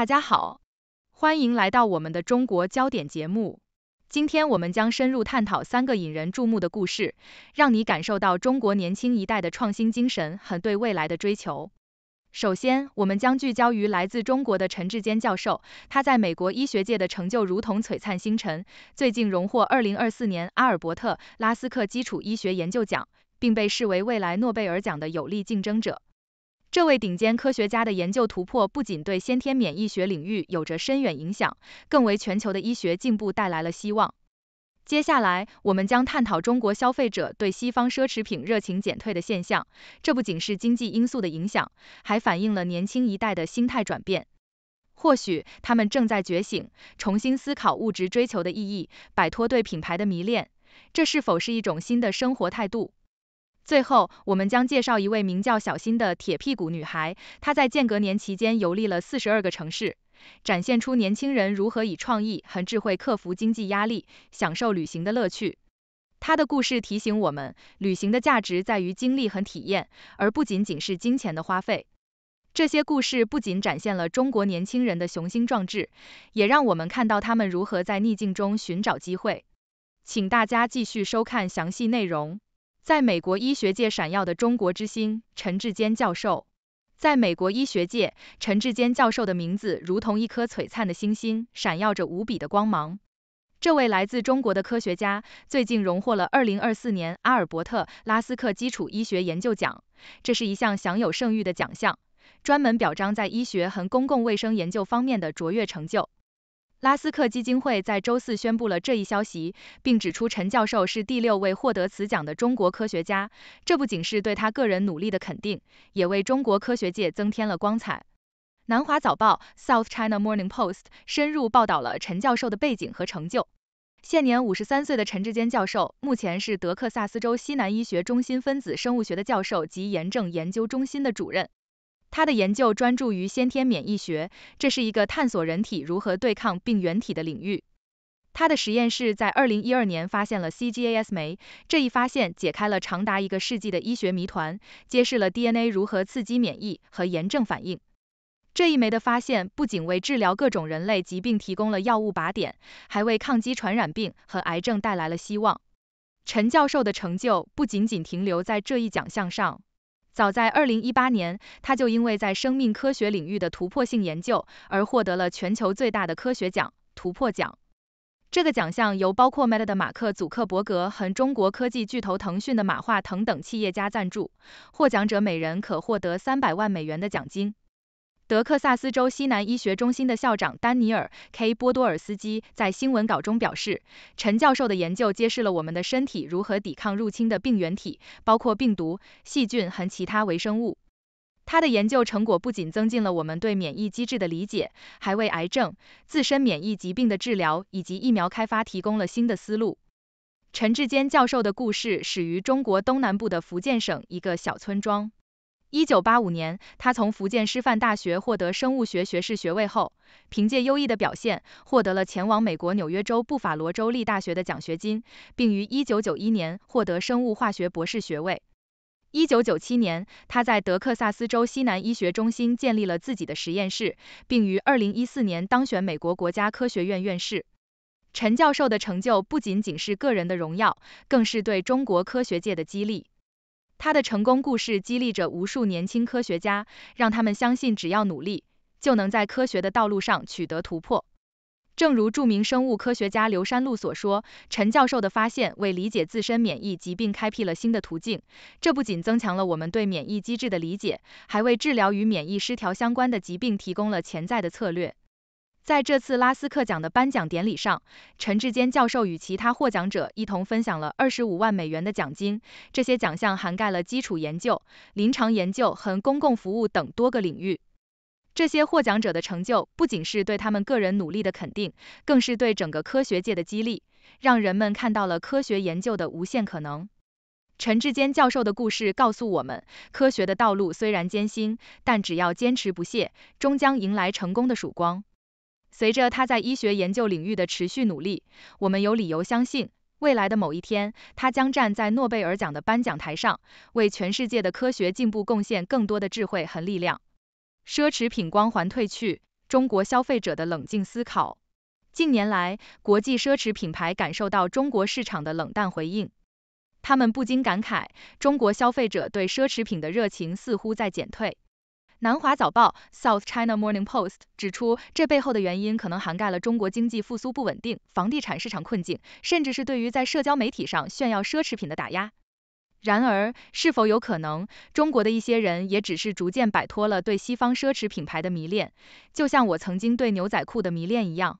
大家好，欢迎来到我们的中国焦点节目。今天我们将深入探讨三个引人注目的故事，让你感受到中国年轻一代的创新精神和对未来的追求。首先，我们将聚焦于来自中国的陈志坚教授，他在美国医学界的成就如同璀璨星辰。最近荣获2024年阿尔伯特·拉斯克基础医学研究奖，并被视为未来诺贝尔奖的有力竞争者。这位顶尖科学家的研究突破不仅对先天免疫学领域有着深远影响，更为全球的医学进步带来了希望。接下来，我们将探讨中国消费者对西方奢侈品热情减退的现象。这不仅是经济因素的影响，还反映了年轻一代的心态转变。或许，他们正在觉醒，重新思考物质追求的意义，摆脱对品牌的迷恋。这是否是一种新的生活态度？最后，我们将介绍一位名叫小新的铁屁股女孩，她在间隔年期间游历了四十二个城市，展现出年轻人如何以创意和智慧克服经济压力，享受旅行的乐趣。她的故事提醒我们，旅行的价值在于经历和体验，而不仅仅是金钱的花费。这些故事不仅展现了中国年轻人的雄心壮志，也让我们看到他们如何在逆境中寻找机会。请大家继续收看详细内容。在美国医学界闪耀的中国之星——陈志坚教授。在美国医学界，陈志坚教授的名字如同一颗璀璨的星星，闪耀着无比的光芒。这位来自中国的科学家最近荣获了2024年阿尔伯特·拉斯克基础医学研究奖，这是一项享有盛誉的奖项，专门表彰在医学和公共卫生研究方面的卓越成就。拉斯克基金会在周四宣布了这一消息，并指出陈教授是第六位获得此奖的中国科学家。这不仅是对他个人努力的肯定，也为中国科学界增添了光彩。南华早报 （South China Morning Post） 深入报道了陈教授的背景和成就。现年五十三岁的陈志坚教授，目前是德克萨斯州西南医学中心分子生物学的教授及炎症研究中心的主任。他的研究专注于先天免疫学，这是一个探索人体如何对抗病原体的领域。他的实验室在2012年发现了 cGAS 酶，这一发现解开了长达一个世纪的医学谜团，揭示了 DNA 如何刺激免疫和炎症反应。这一酶的发现不仅为治疗各种人类疾病提供了药物靶点，还为抗击传染病和癌症带来了希望。陈教授的成就不仅仅停留在这一奖项上。早在2018年，他就因为在生命科学领域的突破性研究而获得了全球最大的科学奖——突破奖。这个奖项由包括 Meta 的马克·祖克伯格和中国科技巨头腾讯的马化腾等企业家赞助，获奖者每人可获得三百万美元的奖金。德克萨斯州西南医学中心的校长丹尼尔 ·K· 波多尔斯基在新闻稿中表示，陈教授的研究揭示了我们的身体如何抵抗入侵的病原体，包括病毒、细菌和其他微生物。他的研究成果不仅增进了我们对免疫机制的理解，还为癌症、自身免疫疾病的治疗以及疫苗开发提供了新的思路。陈志坚教授的故事始于中国东南部的福建省一个小村庄。1985年，他从福建师范大学获得生物学学士学位后，凭借优异的表现，获得了前往美国纽约州布法罗州立大学的奖学金，并于1991年获得生物化学博士学位。1997年，他在德克萨斯州西南医学中心建立了自己的实验室，并于2014年当选美国国家科学院院士。陈教授的成就不仅仅是个人的荣耀，更是对中国科学界的激励。他的成功故事激励着无数年轻科学家，让他们相信只要努力，就能在科学的道路上取得突破。正如著名生物科学家刘山路所说，陈教授的发现为理解自身免疫疾病开辟了新的途径。这不仅增强了我们对免疫机制的理解，还为治疗与免疫失调相关的疾病提供了潜在的策略。在这次拉斯克奖的颁奖典礼上，陈志坚教授与其他获奖者一同分享了二十五万美元的奖金。这些奖项涵盖了基础研究、临床研究和公共服务等多个领域。这些获奖者的成就不仅是对他们个人努力的肯定，更是对整个科学界的激励，让人们看到了科学研究的无限可能。陈志坚教授的故事告诉我们，科学的道路虽然艰辛，但只要坚持不懈，终将迎来成功的曙光。随着他在医学研究领域的持续努力，我们有理由相信，未来的某一天，他将站在诺贝尔奖的颁奖台上，为全世界的科学进步贡献更多的智慧和力量。奢侈品光环褪去，中国消费者的冷静思考。近年来，国际奢侈品牌感受到中国市场的冷淡回应，他们不禁感慨，中国消费者对奢侈品的热情似乎在减退。南华早报 （South China Morning Post） 指出，这背后的原因可能涵盖了中国经济复苏不稳定、房地产市场困境，甚至是对于在社交媒体上炫耀奢侈品的打压。然而，是否有可能，中国的一些人也只是逐渐摆脱了对西方奢侈品牌的迷恋，就像我曾经对牛仔裤的迷恋一样？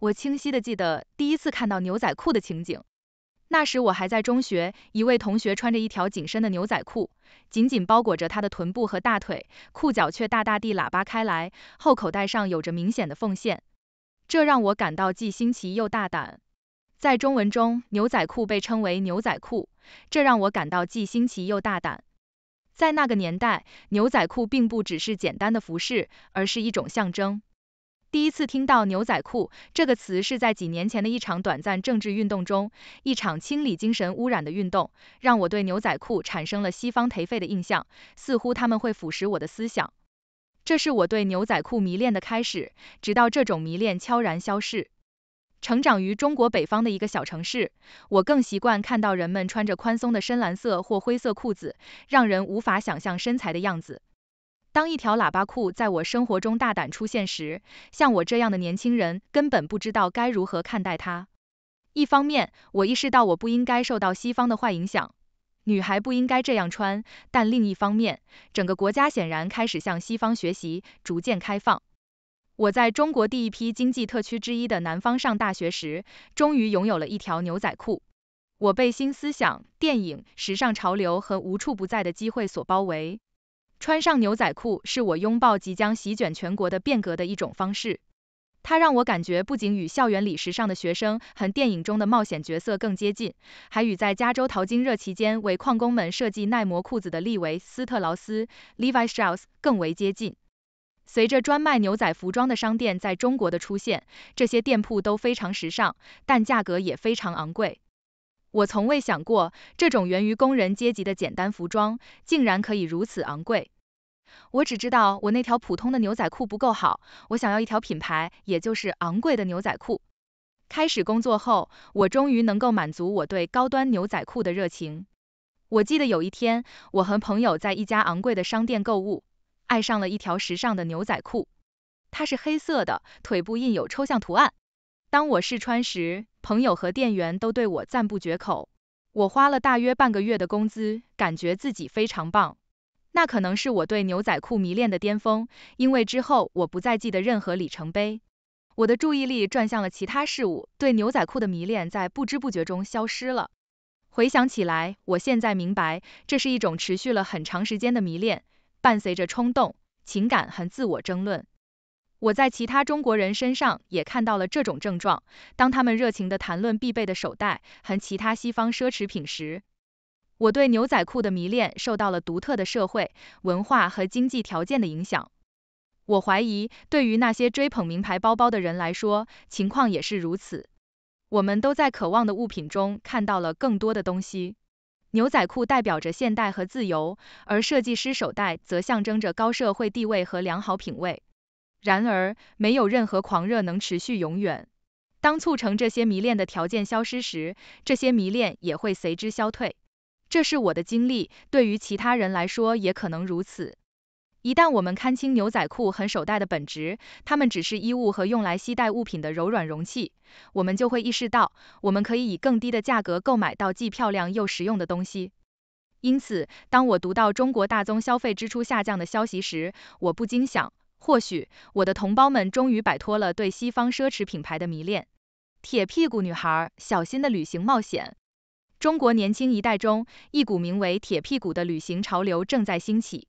我清晰的记得第一次看到牛仔裤的情景。那时我还在中学，一位同学穿着一条紧身的牛仔裤，紧紧包裹着他的臀部和大腿，裤脚却大大地喇叭开来，后口袋上有着明显的缝线，这让我感到既新奇又大胆。在中文中，牛仔裤被称为牛仔裤，这让我感到既新奇又大胆。在那个年代，牛仔裤并不只是简单的服饰，而是一种象征。第一次听到“牛仔裤”这个词是在几年前的一场短暂政治运动中，一场清理精神污染的运动，让我对牛仔裤产生了西方颓废的印象，似乎他们会腐蚀我的思想。这是我对牛仔裤迷恋的开始，直到这种迷恋悄然消逝。成长于中国北方的一个小城市，我更习惯看到人们穿着宽松的深蓝色或灰色裤子，让人无法想象身材的样子。当一条喇叭裤在我生活中大胆出现时，像我这样的年轻人根本不知道该如何看待它。一方面，我意识到我不应该受到西方的坏影响，女孩不应该这样穿；但另一方面，整个国家显然开始向西方学习，逐渐开放。我在中国第一批经济特区之一的南方上大学时，终于拥有了一条牛仔裤。我被新思想、电影、时尚潮流和无处不在的机会所包围。穿上牛仔裤是我拥抱即将席卷全国的变革的一种方式。它让我感觉不仅与校园里时尚的学生和电影中的冒险角色更接近，还与在加州淘金热期间为矿工们设计耐磨裤子的利维·斯特劳斯 （Levi Strauss） 更为接近。随着专卖牛仔服装的商店在中国的出现，这些店铺都非常时尚，但价格也非常昂贵。我从未想过，这种源于工人阶级的简单服装竟然可以如此昂贵。我只知道我那条普通的牛仔裤不够好，我想要一条品牌，也就是昂贵的牛仔裤。开始工作后，我终于能够满足我对高端牛仔裤的热情。我记得有一天，我和朋友在一家昂贵的商店购物，爱上了一条时尚的牛仔裤。它是黑色的，腿部印有抽象图案。当我试穿时，朋友和店员都对我赞不绝口。我花了大约半个月的工资，感觉自己非常棒。那可能是我对牛仔裤迷恋的巅峰，因为之后我不再记得任何里程碑。我的注意力转向了其他事物，对牛仔裤的迷恋在不知不觉中消失了。回想起来，我现在明白，这是一种持续了很长时间的迷恋，伴随着冲动、情感和自我争论。我在其他中国人身上也看到了这种症状，当他们热情地谈论必备的手袋和其他西方奢侈品时。我对牛仔裤的迷恋受到了独特的社会文化和经济条件的影响。我怀疑，对于那些追捧名牌包包的人来说，情况也是如此。我们都在渴望的物品中看到了更多的东西。牛仔裤代表着现代和自由，而设计师手袋则象征着高社会地位和良好品味。然而，没有任何狂热能持续永远。当促成这些迷恋的条件消失时，这些迷恋也会随之消退。这是我的经历，对于其他人来说也可能如此。一旦我们看清牛仔裤和手袋的本质，它们只是衣物和用来携带物品的柔软容器，我们就会意识到，我们可以以更低的价格购买到既漂亮又实用的东西。因此，当我读到中国大宗消费支出下降的消息时，我不禁想，或许我的同胞们终于摆脱了对西方奢侈品牌的迷恋。铁屁股女孩，小心的旅行冒险。中国年轻一代中，一股名为“铁屁股”的旅行潮流正在兴起。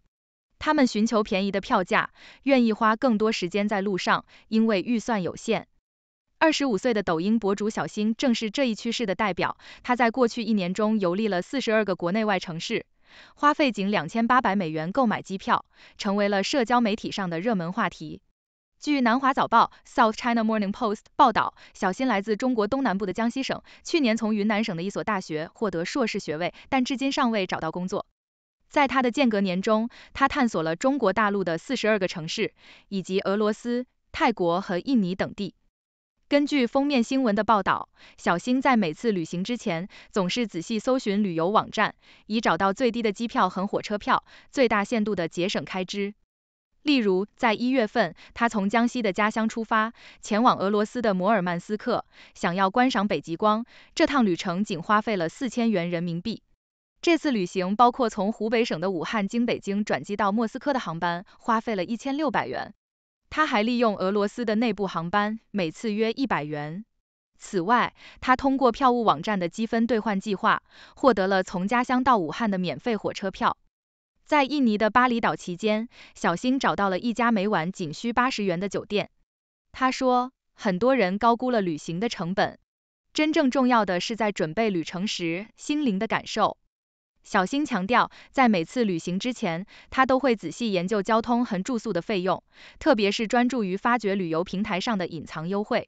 他们寻求便宜的票价，愿意花更多时间在路上，因为预算有限。二十五岁的抖音博主小新正是这一趋势的代表。他在过去一年中游历了四十二个国内外城市，花费仅两千八百美元购买机票，成为了社交媒体上的热门话题。据《南华早报》（South China Morning Post） 报道，小新来自中国东南部的江西省，去年从云南省的一所大学获得硕士学位，但至今尚未找到工作。在他的间隔年中，他探索了中国大陆的四十二个城市，以及俄罗斯、泰国和印尼等地。根据封面新闻的报道，小新在每次旅行之前总是仔细搜寻旅游网站，以找到最低的机票和火车票，最大限度的节省开支。例如，在一月份，他从江西的家乡出发，前往俄罗斯的摩尔曼斯克，想要观赏北极光。这趟旅程仅花费了四千元人民币。这次旅行包括从湖北省的武汉经北京转机到莫斯科的航班，花费了一千六百元。他还利用俄罗斯的内部航班，每次约一百元。此外，他通过票务网站的积分兑换计划，获得了从家乡到武汉的免费火车票。在印尼的巴厘岛期间，小新找到了一家每晚仅需八十元的酒店。他说，很多人高估了旅行的成本。真正重要的是在准备旅程时心灵的感受。小新强调，在每次旅行之前，他都会仔细研究交通和住宿的费用，特别是专注于发掘旅游平台上的隐藏优惠。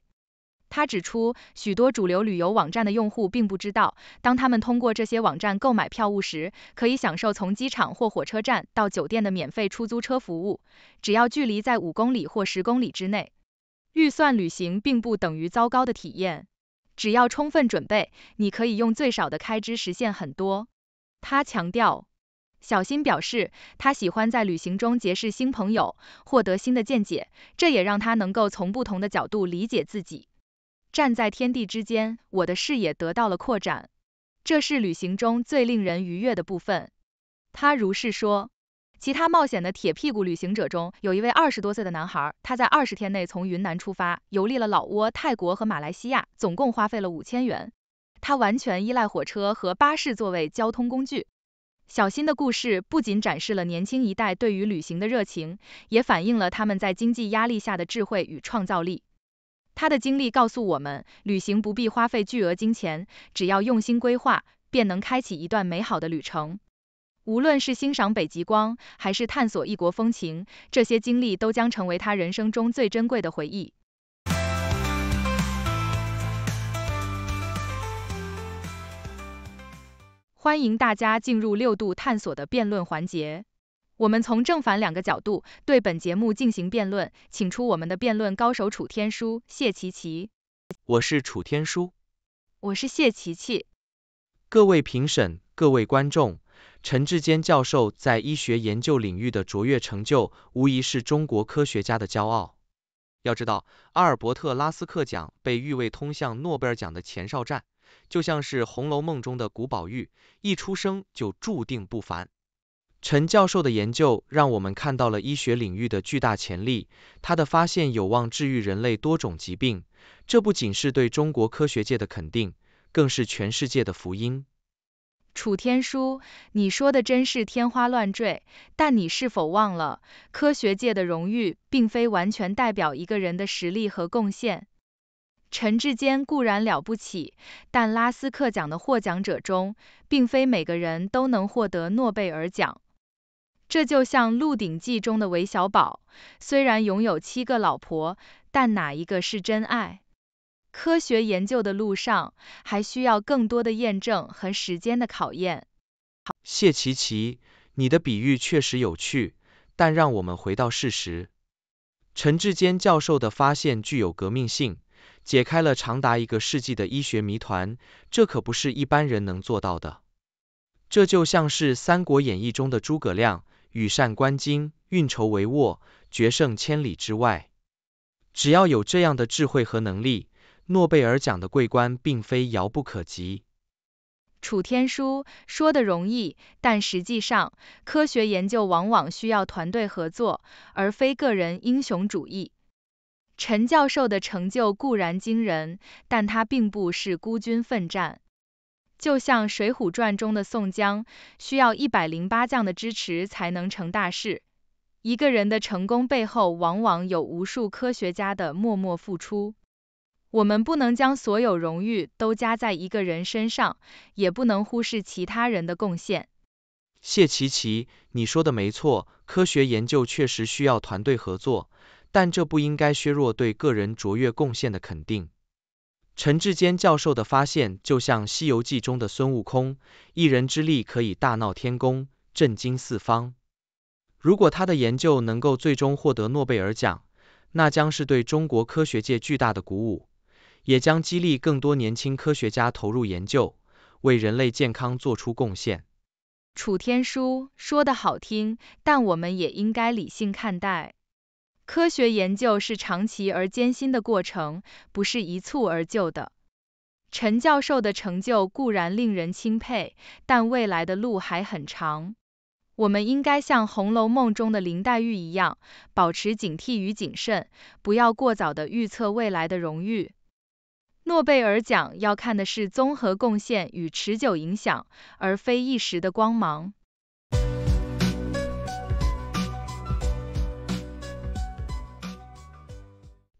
他指出，许多主流旅游网站的用户并不知道，当他们通过这些网站购买票务时，可以享受从机场或火车站到酒店的免费出租车服务，只要距离在五公里或十公里之内。预算旅行并不等于糟糕的体验，只要充分准备，你可以用最少的开支实现很多。他强调，小新表示，他喜欢在旅行中结识新朋友，获得新的见解，这也让他能够从不同的角度理解自己。站在天地之间，我的视野得到了扩展，这是旅行中最令人愉悦的部分。他如是说。其他冒险的铁屁股旅行者中，有一位二十多岁的男孩，他在二十天内从云南出发，游历了老挝、泰国和马来西亚，总共花费了五千元。他完全依赖火车和巴士作为交通工具。小新的故事不仅展示了年轻一代对于旅行的热情，也反映了他们在经济压力下的智慧与创造力。他的经历告诉我们，旅行不必花费巨额金钱，只要用心规划，便能开启一段美好的旅程。无论是欣赏北极光，还是探索异国风情，这些经历都将成为他人生中最珍贵的回忆。欢迎大家进入六度探索的辩论环节。我们从正反两个角度对本节目进行辩论，请出我们的辩论高手楚天舒、谢琪琪。我是楚天舒，我是谢琪琪。各位评审、各位观众，陈志坚教授在医学研究领域的卓越成就，无疑是中国科学家的骄傲。要知道，阿尔伯特拉斯克奖被誉为通向诺贝尔奖的前哨站，就像是《红楼梦》中的古宝玉，一出生就注定不凡。陈教授的研究让我们看到了医学领域的巨大潜力，他的发现有望治愈人类多种疾病。这不仅是对中国科学界的肯定，更是全世界的福音。楚天舒，你说的真是天花乱坠，但你是否忘了，科学界的荣誉并非完全代表一个人的实力和贡献。陈志坚固然了不起，但拉斯克奖的获奖者中，并非每个人都能获得诺贝尔奖。这就像《鹿鼎记》中的韦小宝，虽然拥有七个老婆，但哪一个是真爱？科学研究的路上还需要更多的验证和时间的考验。谢琪琪，你的比喻确实有趣，但让我们回到事实。陈志坚教授的发现具有革命性，解开了长达一个世纪的医学谜团，这可不是一般人能做到的。这就像是《三国演义》中的诸葛亮。羽扇纶巾，运筹帷幄，决胜千里之外。只要有这样的智慧和能力，诺贝尔奖的桂冠并非遥不可及。楚天舒说的容易，但实际上，科学研究往往需要团队合作，而非个人英雄主义。陈教授的成就固然惊人，但他并不是孤军奋战。就像《水浒传》中的宋江，需要一百零八将的支持才能成大事。一个人的成功背后，往往有无数科学家的默默付出。我们不能将所有荣誉都加在一个人身上，也不能忽视其他人的贡献。谢琪琪，你说的没错，科学研究确实需要团队合作，但这不应该削弱对个人卓越贡献的肯定。陈志坚教授的发现就像《西游记》中的孙悟空，一人之力可以大闹天宫，震惊四方。如果他的研究能够最终获得诺贝尔奖，那将是对中国科学界巨大的鼓舞，也将激励更多年轻科学家投入研究，为人类健康做出贡献。楚天舒说得好听，但我们也应该理性看待。科学研究是长期而艰辛的过程，不是一蹴而就的。陈教授的成就固然令人钦佩，但未来的路还很长。我们应该像《红楼梦》中的林黛玉一样，保持警惕与谨慎，不要过早的预测未来的荣誉。诺贝尔奖要看的是综合贡献与持久影响，而非一时的光芒。